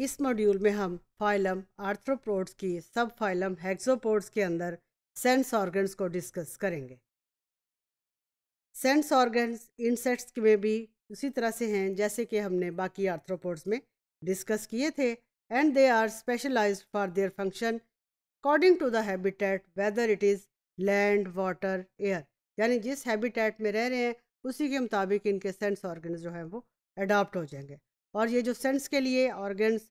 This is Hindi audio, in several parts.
इस मॉड्यूल में हम फाइलम आर्थ्रोपोड्स की सब फाइलम हेक्सोपोड्स के अंदर सेंस ऑर्गन्स को डिस्कस करेंगे सेंस ऑर्गन्स इंसेक्ट्स में भी उसी तरह से हैं जैसे कि हमने बाकी आर्थ्रोपोड्स में डिस्कस किए थे and they are specialise for their function according to the habitat whether it is land water air यानी जिस हैबिटेट में रह रहे हैं उसी के मुताबिक इनके सेंस ऑर्गन जो हैं वो अडॉप्ट हो जाएंगे और ये जो सेंस के लिए ऑर्गन्स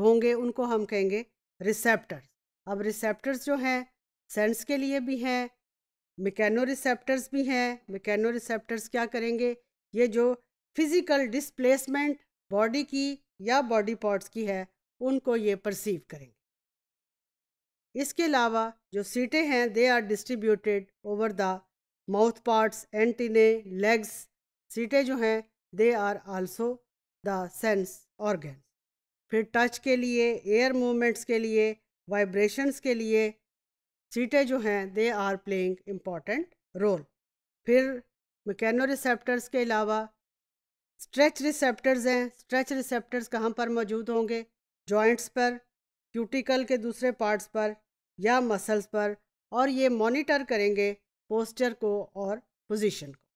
होंगे उनको हम कहेंगे रिसेप्टर्स अब रिसेप्टर्स जो हैं सेंस के लिए भी हैं मिकेनो रिसेप्टर्स भी हैं मिकैनो रिसेप्टर्स क्या करेंगे ये जो फिज़िकल डिस्प्लेसमेंट बॉडी की या बॉडी पार्ट्स की है उनको ये परसीव करेंगे इसके अलावा जो सीटें हैं they are distributed over the mouth parts antennae legs setae जो हैं they are also the sense organ फिर टच के लिए एयर मूवमेंट्स के लिए वाइब्रेशंस के लिए सीटें जो हैं they are playing important role फिर मकैनो रिसेप्टर्स के अलावा स्ट्रेच रिसेप्टर्स हैं स्ट्रेच रिसेप्टर्स कहाँ पर मौजूद होंगे जॉइंट्स पर क्यूटिकल के दूसरे पार्ट्स पर या मसल्स पर और ये मॉनिटर करेंगे पोस्टर को और पोजीशन को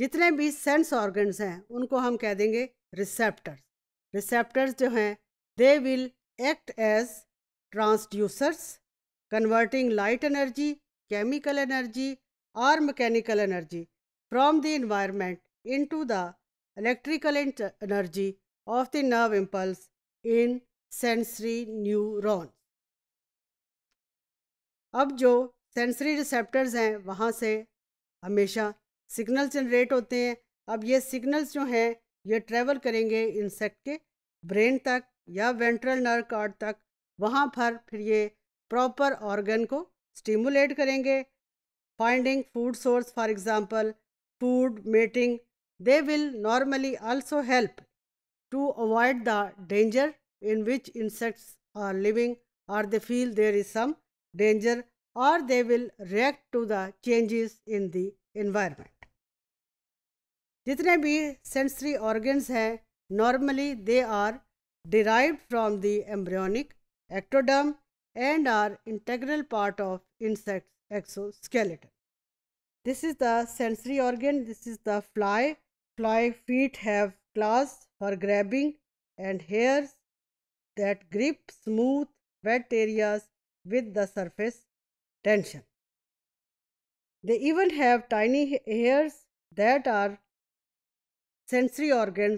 जितने भी सेंस ऑर्गन्स हैं उनको हम कह देंगे रिसेप्टर्स रिसेप्टर्स जो हैं they will act as transducers converting light energy chemical energy और mechanical energy from the environment into the electrical energy of the nerve impulse in sensory neuron अब जो सेंसरी रिसेप्टर्स हैं वहाँ से हमेशा सिग्नल जनरेट होते हैं अब ये सिग्नल्स जो हैं ये ट्रेवल करेंगे इंसेक्ट के ब्रेन तक या वेंट्रल नर्व कार्ड तक वहाँ पर फिर ये प्रॉपर ऑर्गन को स्टिमुलेट करेंगे finding food source for example food mating they will normally also help to avoid the danger in which insects are living or they feel there is some danger और they will react to the changes in the environment जितने भी सेंसरी ऑर्गन्स हैं normally they are derived from the embryonic ectoderm and are integral part of insect exoskeleton. This is the sensory organ. This is the fly. Fly feet have claws for grabbing and hairs that grip smooth wet areas with the surface tension. They even have tiny hairs that are sensory organ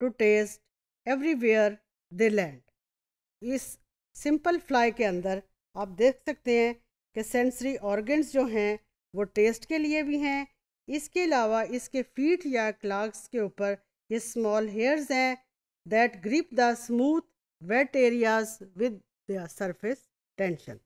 to taste everywhere they land इस सिंपल फ्लाई के अंदर आप देख सकते हैं कि सेंसरी ऑर्गन्स जो हैं वो टेस्ट के लिए भी हैं इसके अलावा इसके फीट या क्लाक्स के ऊपर ये स्मॉल हेयर्स हैं that grip the smooth wet areas with surface tension